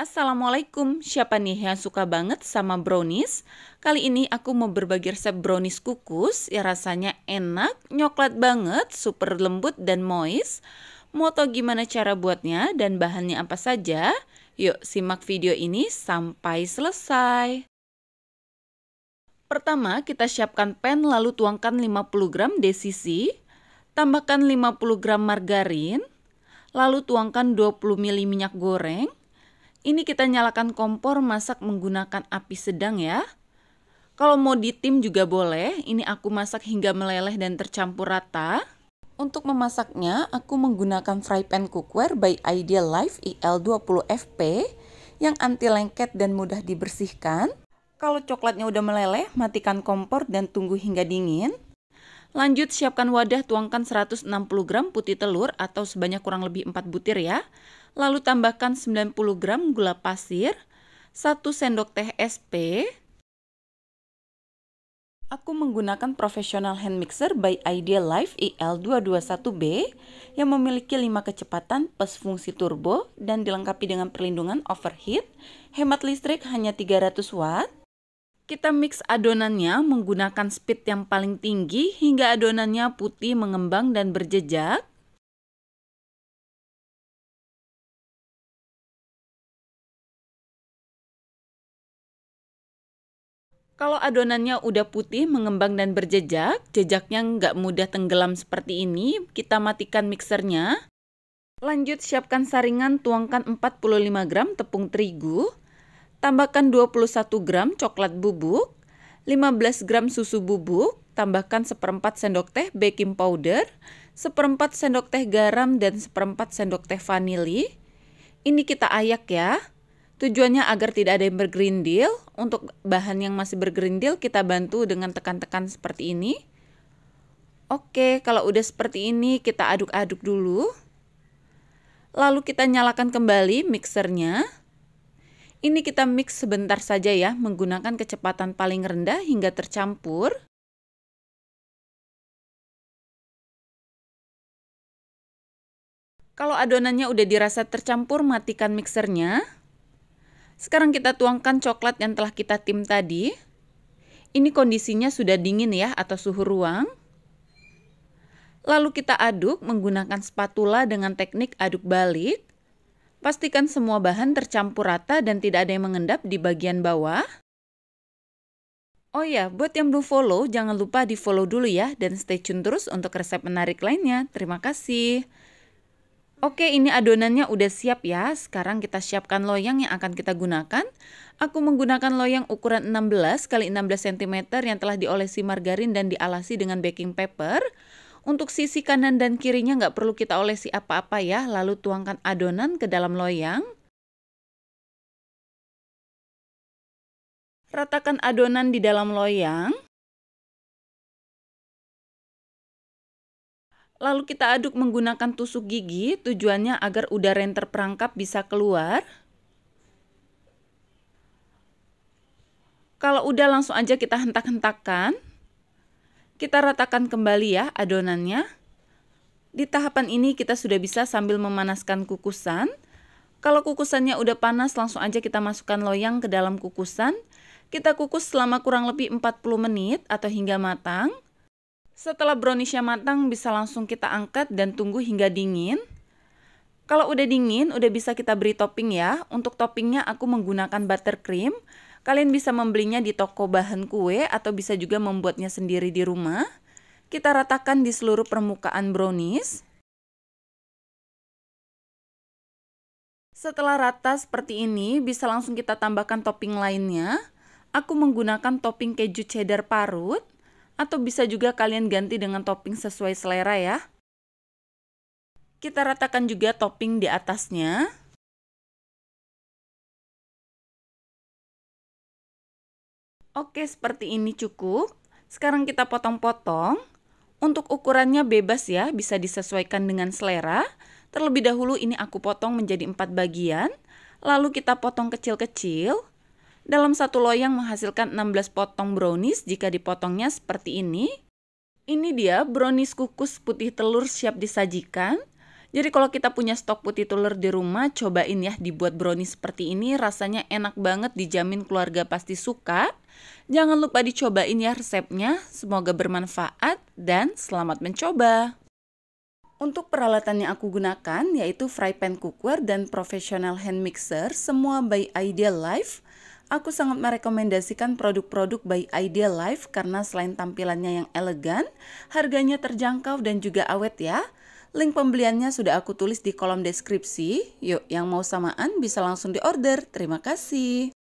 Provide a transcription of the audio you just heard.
Assalamualaikum, siapa nih yang suka banget sama brownies? Kali ini aku mau berbagi resep brownies kukus, yang rasanya enak, nyoklat banget, super lembut dan moist. Mau tau gimana cara buatnya dan bahannya apa saja? Yuk simak video ini sampai selesai. Pertama, kita siapkan pan lalu tuangkan 50 gram DCC, tambahkan 50 gram margarin, lalu tuangkan 20 ml minyak goreng, ini kita nyalakan kompor masak menggunakan api sedang ya. Kalau mau ditim juga boleh, ini aku masak hingga meleleh dan tercampur rata. Untuk memasaknya, aku menggunakan fry pan cookware by Ideal Life IL20FP yang anti lengket dan mudah dibersihkan. Kalau coklatnya udah meleleh, matikan kompor dan tunggu hingga dingin. Lanjut, siapkan wadah, tuangkan 160 gram putih telur atau sebanyak kurang lebih 4 butir ya. Lalu tambahkan 90 gram gula pasir, 1 sendok teh SP. Aku menggunakan professional hand mixer by Ideal Life il 221 b yang memiliki 5 kecepatan plus fungsi turbo dan dilengkapi dengan perlindungan overheat, hemat listrik hanya 300 watt, kita mix adonannya menggunakan speed yang paling tinggi hingga adonannya putih mengembang dan berjejak. Kalau adonannya udah putih, mengembang dan berjejak, jejaknya nggak mudah tenggelam seperti ini, kita matikan mixernya. Lanjut, siapkan saringan, tuangkan 45 gram tepung terigu, tambahkan 21 gram coklat bubuk, 15 gram susu bubuk, tambahkan seperempat sendok teh baking powder, seperempat sendok teh garam, dan seperempat sendok teh vanili. Ini kita ayak ya. Tujuannya agar tidak ada yang bergerindil. Untuk bahan yang masih bergerindil kita bantu dengan tekan-tekan seperti ini. Oke, kalau udah seperti ini kita aduk-aduk dulu. Lalu kita nyalakan kembali mixernya. Ini kita mix sebentar saja ya, menggunakan kecepatan paling rendah hingga tercampur. Kalau adonannya udah dirasa tercampur, matikan mixernya. Sekarang kita tuangkan coklat yang telah kita tim tadi. Ini kondisinya sudah dingin ya atau suhu ruang. Lalu kita aduk menggunakan spatula dengan teknik aduk balik. Pastikan semua bahan tercampur rata dan tidak ada yang mengendap di bagian bawah. Oh ya, buat yang belum follow, jangan lupa di follow dulu ya, dan stay tune terus untuk resep menarik lainnya. Terima kasih. Oke, ini adonannya udah siap ya. Sekarang kita siapkan loyang yang akan kita gunakan. Aku menggunakan loyang ukuran 16 x 16 cm yang telah diolesi margarin dan dialasi dengan baking paper. Untuk sisi kanan dan kirinya nggak perlu kita olesi apa-apa ya, lalu tuangkan adonan ke dalam loyang. Ratakan adonan di dalam loyang. Lalu kita aduk menggunakan tusuk gigi, tujuannya agar udara yang terperangkap bisa keluar. Kalau udah langsung aja kita hentak hentakkan kita ratakan kembali ya adonannya. Di tahapan ini kita sudah bisa sambil memanaskan kukusan. Kalau kukusannya udah panas langsung aja kita masukkan loyang ke dalam kukusan. Kita kukus selama kurang lebih 40 menit atau hingga matang. Setelah browniesnya matang bisa langsung kita angkat dan tunggu hingga dingin. Kalau udah dingin udah bisa kita beri topping ya. Untuk toppingnya aku menggunakan buttercream. Kalian bisa membelinya di toko bahan kue atau bisa juga membuatnya sendiri di rumah. Kita ratakan di seluruh permukaan brownies. Setelah rata seperti ini, bisa langsung kita tambahkan topping lainnya. Aku menggunakan topping keju cheddar parut, atau bisa juga kalian ganti dengan topping sesuai selera ya. Kita ratakan juga topping di atasnya. Oke, seperti ini cukup. Sekarang kita potong-potong. Untuk ukurannya bebas ya, bisa disesuaikan dengan selera. Terlebih dahulu ini aku potong menjadi empat bagian, lalu kita potong kecil-kecil. Dalam satu loyang menghasilkan 16 potong brownies jika dipotongnya seperti ini. Ini dia brownies kukus putih telur siap disajikan. Jadi kalau kita punya stok putih telur di rumah, cobain ya dibuat brownies seperti ini, rasanya enak banget, dijamin keluarga pasti suka. Jangan lupa dicobain ya resepnya, semoga bermanfaat dan selamat mencoba. Untuk peralatan yang aku gunakan yaitu fry pan cookware dan professional hand mixer, semua by Ideal Life. Aku sangat merekomendasikan produk-produk by Ideal Life karena selain tampilannya yang elegan, harganya terjangkau dan juga awet ya. Link pembeliannya sudah aku tulis di kolom deskripsi. Yuk, yang mau samaan bisa langsung diorder. Terima kasih.